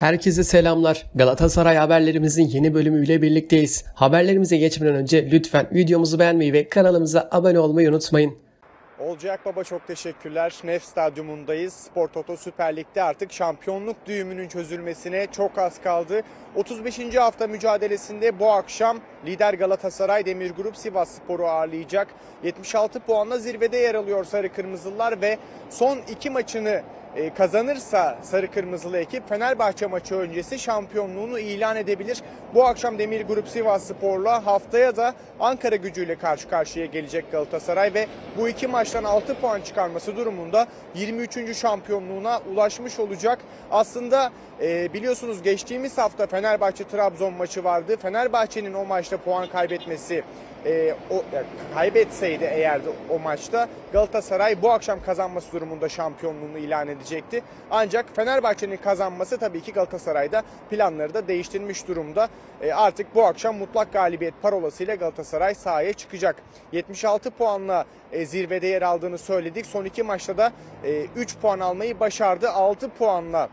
Herkese selamlar. Galatasaray haberlerimizin yeni bölümüyle birlikteyiz. Haberlerimize geçmeden önce lütfen videomuzu beğenmeyi ve kanalımıza abone olmayı unutmayın. Olacak Baba çok teşekkürler. Nef Stadyumundayız. Spor Toto Süper Lig'de artık şampiyonluk düğümünün çözülmesine çok az kaldı. 35. hafta mücadelesinde bu akşam lider Galatasaray Demir Grup Sivas Spor'u ağırlayacak. 76 puanla zirvede yer alıyor Sarı Kırmızılar ve son iki maçını e, kazanırsa sarı kırmızılı ekip Fenerbahçe maçı öncesi şampiyonluğunu ilan edebilir. Bu akşam Demir Grup Sivas Spor'la haftaya da Ankara gücüyle karşı karşıya gelecek Galatasaray ve bu iki maçtan 6 puan çıkarması durumunda 23. şampiyonluğuna ulaşmış olacak. Aslında e, biliyorsunuz geçtiğimiz hafta Fenerbahçe Trabzon maçı vardı. Fenerbahçe'nin o maçta puan kaybetmesi e, o, yani kaybetseydi eğer de o maçta Galatasaray bu akşam kazanması durumunda şampiyonluğunu ilan edecekti. Ancak Fenerbahçe'nin kazanması tabii ki Galatasaray'da planları da değiştirmiş durumda. E, artık bu akşam mutlak galibiyet parolasıyla Galatasaray sahaya çıkacak. 76 puanla e, zirvede yer aldığını söyledik. Son iki maçta da e, 3 puan almayı başardı. 6 puanla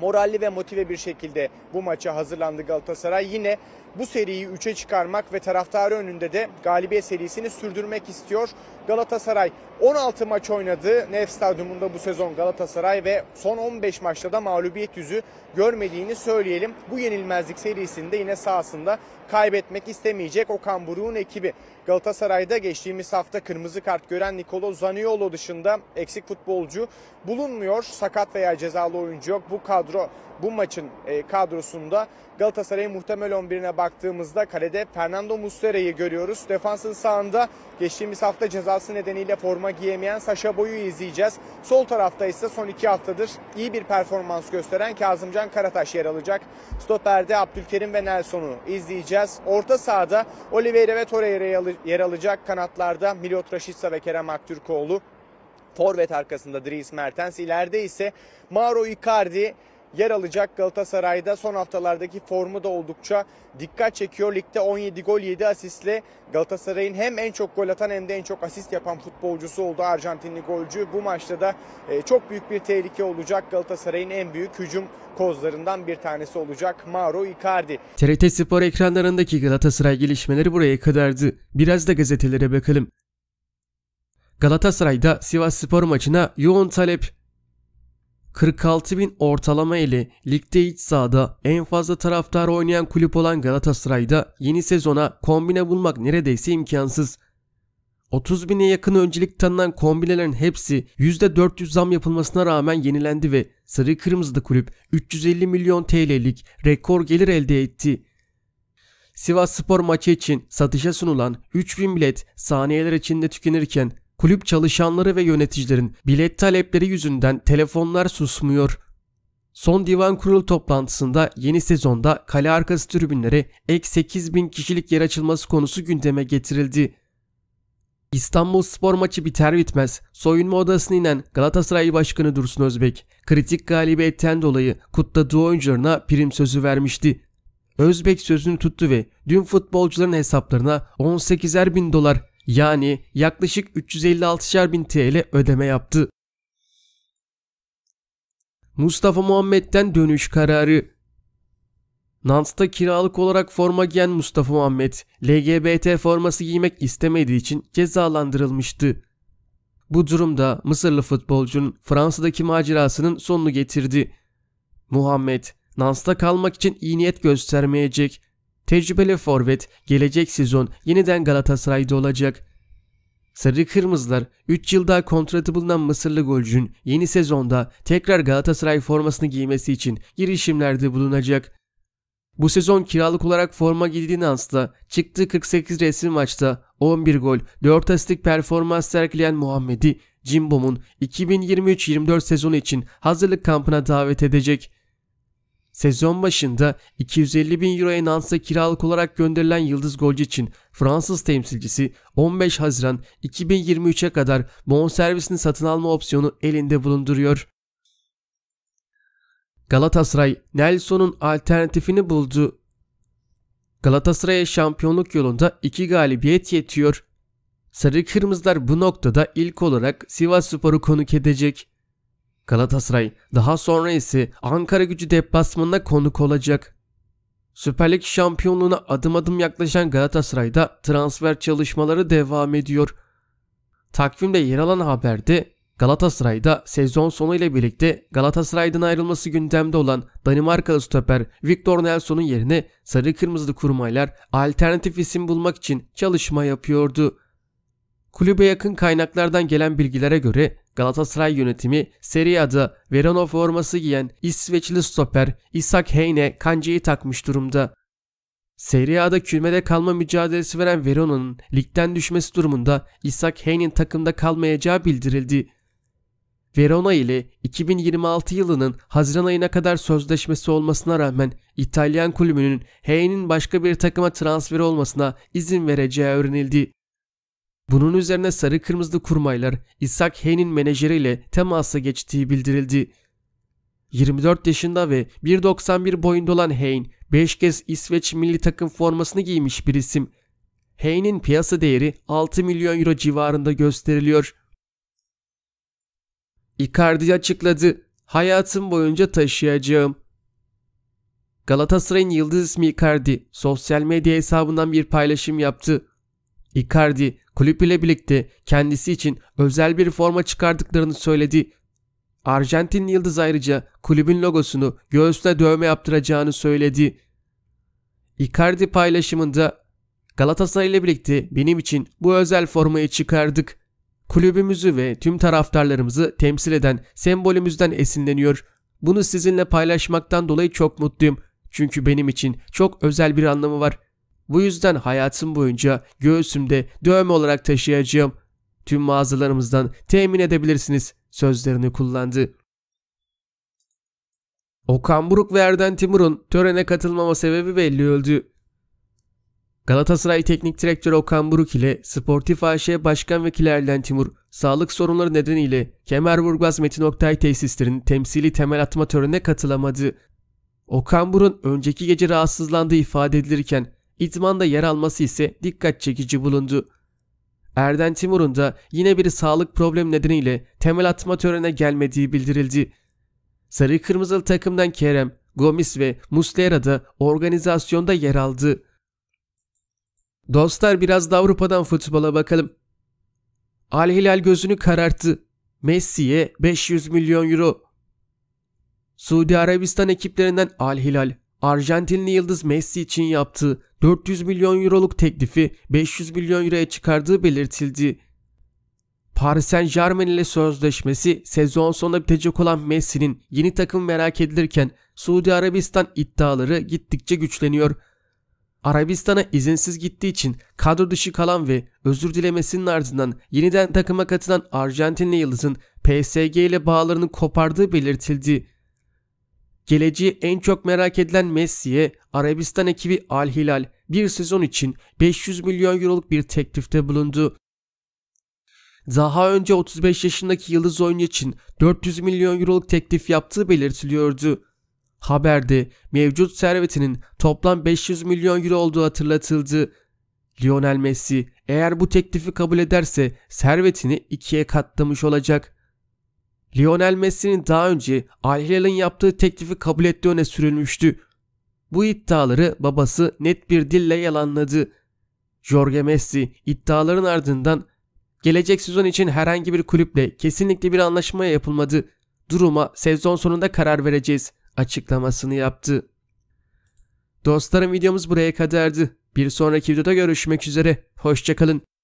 moralli ve motive bir şekilde bu maça hazırlandı Galatasaray. Yine bu seriyi 3'e çıkarmak ve taraftarı önünde de galibiyet serisini sürdürmek istiyor. Galatasaray 16 maç oynadı. Nef Stadyumunda bu sezon Galatasaray ve son 15 maçta da mağlubiyet yüzü görmediğini söyleyelim. Bu yenilmezlik serisinde yine sahasında kaybetmek istemeyecek Okan Buruk'un ekibi. Galatasaray'da geçtiğimiz hafta kırmızı kart gören Nikolo Zaniolo dışında eksik futbolcu bulunmuyor. Sakat veya cezalı oyuncu yok. Bu kadro bu maçın e, kadrosunda Galatasaray'ın muhtemel 11'ine bak baktığımızda kalede Fernando Muslera'yı görüyoruz. Defansın sağında geçtiğimiz hafta cezası nedeniyle forma giyemeyen Saşa Boy'u izleyeceğiz. Sol tarafta ise son iki haftadır iyi bir performans gösteren Kazımcan Karataş yer alacak. Stoperde Abdülkerim ve Nelson'u izleyeceğiz. Orta sahada Oliveira ve Torreira yer alacak. Kanatlarda Milot Raşitsa ve Kerem Aktürkoğlu. Forvet arkasında Dries Mertens. ileride ise Mauro Icardi, yer alacak Galatasaray'da son haftalardaki formu da oldukça dikkat çekiyor. Ligde 17 gol 7 asistle Galatasaray'ın hem en çok gol atan hem de en çok asist yapan futbolcusu oldu Arjantinli golcü. Bu maçta da e, çok büyük bir tehlike olacak Galatasaray'ın en büyük hücum kozlarından bir tanesi olacak Mauro Icardi. TRT Spor ekranlarındaki Galatasaray gelişmeleri buraya kadardı. Biraz da gazetelere bakalım. Galatasaray'da Sivas Spor maçına yoğun talep 46 bin ortalama ile ligde iç sahada en fazla taraftar oynayan kulüp olan Galatasaray'da yeni sezona kombine bulmak neredeyse imkansız. 30 bine yakın öncelik tanınan kombinelerin hepsi %400 zam yapılmasına rağmen yenilendi ve Sarı kırmızıda Kulüp 350 milyon TL'lik rekor gelir elde etti. Sivas Spor maçı için satışa sunulan 3000 bilet saniyeler içinde tükenirken kulüp çalışanları ve yöneticilerin bilet talepleri yüzünden telefonlar susmuyor. Son divan kurulu toplantısında yeni sezonda kale arkası tribünlere ek 8 bin kişilik yer açılması konusu gündeme getirildi. İstanbul spor maçı biter bitmez soyunma odasına inen Galatasaray Başkanı Dursun Özbek kritik galibiyetten dolayı kutladığı oyuncularına prim sözü vermişti. Özbek sözünü tuttu ve dün futbolcuların hesaplarına 18'er bin dolar yani yaklaşık 356'şer bin TL ödeme yaptı. Mustafa Muhammed'den dönüş kararı Nantes'ta kiralık olarak forma giyen Mustafa Muhammed, LGBT forması giymek istemediği için cezalandırılmıştı. Bu durumda Mısırlı futbolcunun Fransa'daki macerasının sonunu getirdi. Muhammed, Nans'ta kalmak için iyi niyet göstermeyecek Tecrübeli forvet gelecek sezon yeniden Galatasaray'da olacak. Sarı Kırmızılar 3 yıl kontratı bulunan Mısırlı golcünün yeni sezonda tekrar Galatasaray formasını giymesi için girişimlerde bulunacak. Bu sezon kiralık olarak forma giydiği Nans'ta çıktığı 48 resim maçta 11 gol, 4 asistlik performans sergileyen Muhammed'i Cimbom'un 2023-24 sezonu için hazırlık kampına davet edecek. Sezon başında 250 bin euroya Nance'a kiralık olarak gönderilen yıldız golcü için Fransız temsilcisi 15 Haziran 2023'e kadar bonservisini satın alma opsiyonu elinde bulunduruyor. Galatasaray Nelson'un alternatifini buldu. Galatasaray'a şampiyonluk yolunda iki galibiyet yetiyor. Sarı Kırmızılar bu noktada ilk olarak Sivas Spor'u konuk edecek. Galatasaray daha sonra ise Ankara gücü deplasmanına konuk olacak. Süper Lig şampiyonluğuna adım adım yaklaşan Galatasaray'da transfer çalışmaları devam ediyor. Takvimde yer alan haberde Galatasaray'da sezon sonu ile birlikte Galatasaray'dan ayrılması gündemde olan Danimarkalı stoper Victor Nelson'un yerine sarı kırmızılı kurmaylar alternatif isim bulmak için çalışma yapıyordu. Kulübe yakın kaynaklardan gelen bilgilere göre Galatasaray yönetimi Serie A'da Verona forması giyen İsveçli stoper Isak Heine kancayı takmış durumda. Serie A'da kümede kalma mücadelesi veren Verona'nın ligden düşmesi durumunda Isak Heyne'in takımda kalmayacağı bildirildi. Verona ile 2026 yılının Haziran ayına kadar sözleşmesi olmasına rağmen İtalyan kulübünün Heyne'in başka bir takıma transfer olmasına izin vereceği öğrenildi. Bunun üzerine sarı kırmızılı kurmaylar İshak Hay'nin menajeriyle temasa geçtiği bildirildi. 24 yaşında ve 1.91 boyunda olan Hayn, 5 kez İsveç milli takım formasını giymiş bir isim. Hayn'in piyasa değeri 6 milyon euro civarında gösteriliyor. Icardi açıkladı. Hayatım boyunca taşıyacağım. Galatasaray'ın yıldız ismi Icardi sosyal medya hesabından bir paylaşım yaptı. Icardi kulüpüyle birlikte kendisi için özel bir forma çıkardıklarını söyledi. Arjantin yıldız ayrıca kulübün logosunu göğsüne dövme yaptıracağını söyledi. Icardi paylaşımında Galatasaray ile birlikte benim için bu özel formayı çıkardık. Kulübümüzü ve tüm taraftarlarımızı temsil eden sembolümüzden esinleniyor. Bunu sizinle paylaşmaktan dolayı çok mutluyum. Çünkü benim için çok özel bir anlamı var. Bu yüzden hayatım boyunca göğsümde dövme olarak taşıyacağım. Tüm mağazalarımızdan temin edebilirsiniz sözlerini kullandı. Okan Buruk ve Erden Timur'un törene katılmama sebebi belli oldu. Galatasaray Teknik Direktörü Okan Buruk ile Sportif AŞ Başkan Vekili Erden Timur, sağlık sorunları nedeniyle Kemerburgaz Metin Oktay tesislerinin temsili temel atma törenine katılamadı. Okan Buruk'un önceki gece rahatsızlandığı ifade edilirken İdmanda yer alması ise dikkat çekici bulundu. Erden Timur'un da yine bir sağlık problemi nedeniyle temel atma törene gelmediği bildirildi. Sarı Kırmızılı takımdan Kerem, Gomis ve Muslera da organizasyonda yer aldı. Dostlar biraz da Avrupa'dan futbola bakalım. Al Hilal gözünü kararttı. Messi'ye 500 milyon euro. Suudi Arabistan ekiplerinden Al Hilal Arjantinli yıldız Messi için yaptığı 400 milyon euroluk teklifi 500 milyon euroya çıkardığı belirtildi. Paris Saint Germain ile sözleşmesi sezon sonunda bitecek olan Messi'nin yeni takım merak edilirken Suudi Arabistan iddiaları gittikçe güçleniyor. Arabistan'a izinsiz gittiği için kadro dışı kalan ve özür dilemesinin ardından yeniden takıma katılan Arjantinli yıldızın PSG ile bağlarını kopardığı belirtildi. Geleceği en çok merak edilen Messi'ye Arabistan ekibi Al Hilal bir sezon için 500 milyon euroluk bir teklifte bulundu. Daha önce 35 yaşındaki yıldız oyuncu için 400 milyon euroluk teklif yaptığı belirtiliyordu. Haberde mevcut servetinin toplam 500 milyon euro olduğu hatırlatıldı. Lionel Messi eğer bu teklifi kabul ederse servetini ikiye katlamış olacak. Lionel Messi'nin daha önce Al Hilal'in yaptığı teklifi kabul ettiği öne sürülmüştü. Bu iddiaları babası net bir dille yalanladı. Jorge Messi iddiaların ardından gelecek sezon için herhangi bir kulüple kesinlikle bir anlaşmaya yapılmadı. Duruma sezon sonunda karar vereceğiz açıklamasını yaptı. Dostlarım videomuz buraya kadardı. Bir sonraki videoda görüşmek üzere. Hoşçakalın.